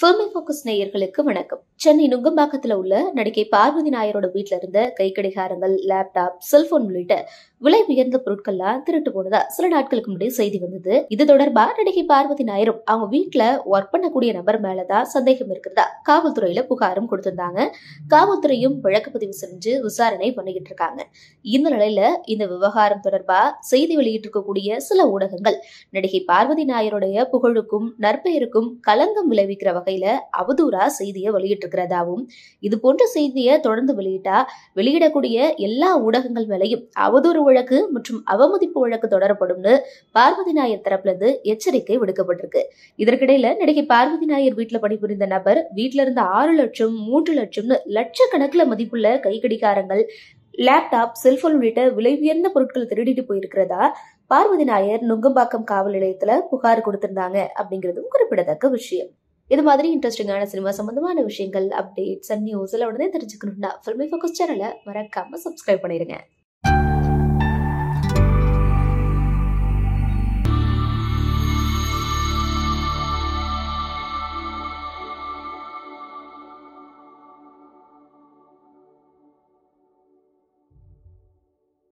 filmi focus நேயர்களுக்கு வணக்கம் சென்னை நுங்கம்பாக்கத்தில் உள்ள நடிகை பார்வதி நாயரோட வீட்டில இருந்த கை கடிகாரங்கள் லேப்டாப் செல்போன் உள்ளிட்ட விலை உயர்ந்த பொருட்கள்லாம் திருட்டு போனதா சில நாட்களுக்கு முன்னாடி செய்தி வந்தது இது தொடர்பா நடிகை பார்வதி நாயரும் அவங்க வீட்டுல ஒர்க் பண்ணக்கூடிய நபர் மேலதான் சந்தேகம் இருக்கிறதா காவல்துறையில புகாரும் கொடுத்திருந்தாங்க காவல்துறையும் வழக்கு பதிவு செஞ்சு விசாரணை பண்ணிக்கிட்டு இருக்காங்க இந்த நிலையில இந்த விவகாரம் தொடர்பா செய்தி வெளியிட்டிருக்கக்கூடிய சில ஊடகங்கள் நடிகை பார்வதி நாயருடைய புகழுக்கும் நற்பெயருக்கும் கலங்கம் விளைவிக்கிற வகையில அவதூறா செய்தியை வெளியிட்டிருக்கிறதாவும் இது போன்ற செய்தியை தொடர்ந்து வெளியிட்டா வெளியிடக்கூடிய எல்லா ஊடகங்கள் மேலையும் அவதூறு வழக்கு மற்றும் அவமதிப்பு வழக்கு தொடரப்படும்னு பார்வதி நாயர் தரப்புல இருந்து எச்சரிக்கை விடுக்கப்பட்டிருக்கு இதற்கிடையில நடிகை பார்வதி நாயர் வீட்டுல பணிபுரிந்த நபர் வீட்டுல இருந்து ஆறு லட்சம் மூன்று லட்சம்னு லட்சக்கணக்கில் மதிப்புள்ள கடிகாரங்கள் லேப்டாப் செல்போன் உள்ளிட்ட விலை உயர்ந்த பொருட்கள் திருடிட்டு போயிருக்கிறதா பார்வதி நாயர் நுங்கம்பாக்கம் காவல் நிலையத்துல புகார் கொடுத்திருந்தாங்க அப்படிங்கிறதும் குறிப்பிடத்தக்க விஷயம் இது மாதிரி இன்ட்ரெஸ்டிங்கான சினிமா சம்பந்தமான விஷயங்கள் அப்டேட்ஸ் அண்ட் நியூஸ் எல்லாம் உடனே தெரிஞ்சுக்கணும்னா ஃபில்மி ஃபோக்கஸ் சேனலை மறக்காம சப்ஸ்கிரைப் பண்ணிருங்க